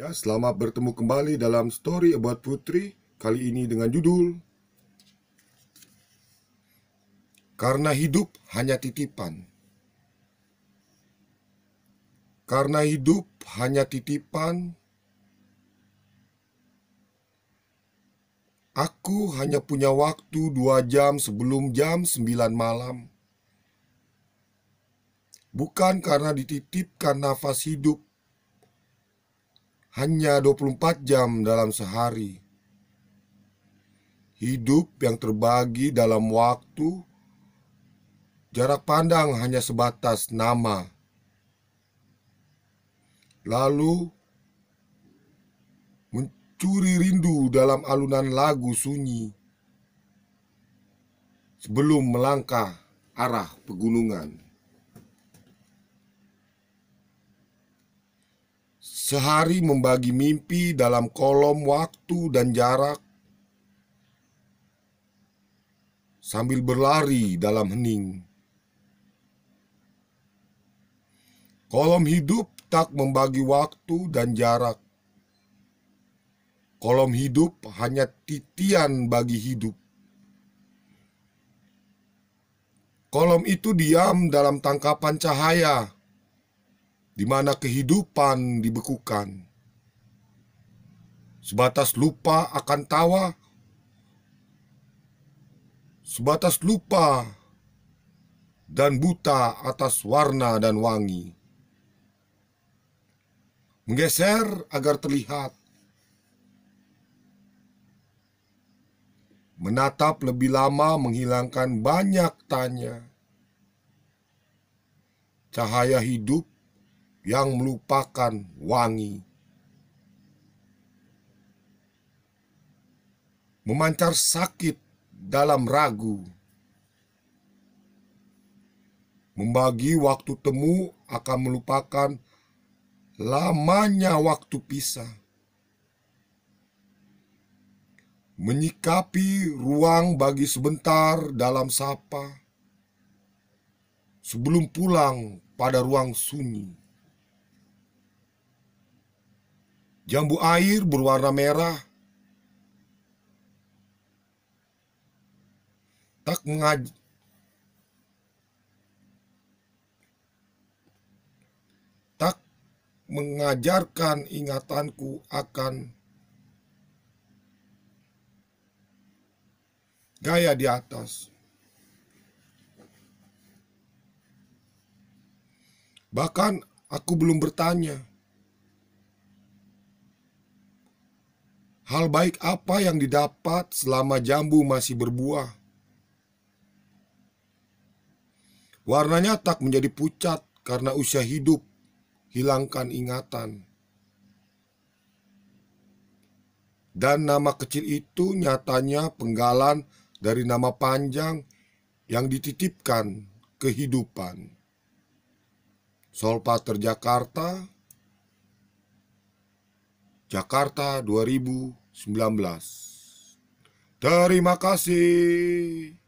Ya, selamat bertemu kembali dalam Story About Putri kali ini dengan judul Karena hidup hanya titipan. Karena hidup hanya titipan, aku hanya punya waktu dua jam sebelum jam 9 malam. Bukan karena dititipkan nafas hidup, hanya 24 jam dalam sehari. Hidup yang terbagi dalam waktu, jarak pandang hanya sebatas nama. Lalu, mencuri rindu dalam alunan lagu sunyi sebelum melangkah arah pegunungan. sehari membagi mimpi dalam kolom waktu dan jarak, sambil berlari dalam hening. Kolom hidup tak membagi waktu dan jarak. Kolom hidup hanya titian bagi hidup. Kolom itu diam dalam tangkapan cahaya di mana kehidupan dibekukan. Sebatas lupa akan tawa, sebatas lupa dan buta atas warna dan wangi. Menggeser agar terlihat. Menatap lebih lama menghilangkan banyak tanya. Cahaya hidup yang melupakan wangi. Memancar sakit dalam ragu. Membagi waktu temu akan melupakan lamanya waktu pisah. Menyikapi ruang bagi sebentar dalam sapa sebelum pulang pada ruang sunyi. jambu air berwarna merah, tak mengaj tak mengajarkan ingatanku akan gaya di atas. Bahkan aku belum bertanya. Hal baik apa yang didapat selama jambu masih berbuah? Warnanya tak menjadi pucat karena usia hidup, hilangkan ingatan. Dan nama kecil itu nyatanya penggalan dari nama panjang yang dititipkan kehidupan. Solpater Jakarta, Jakarta 2000 Terima kasih.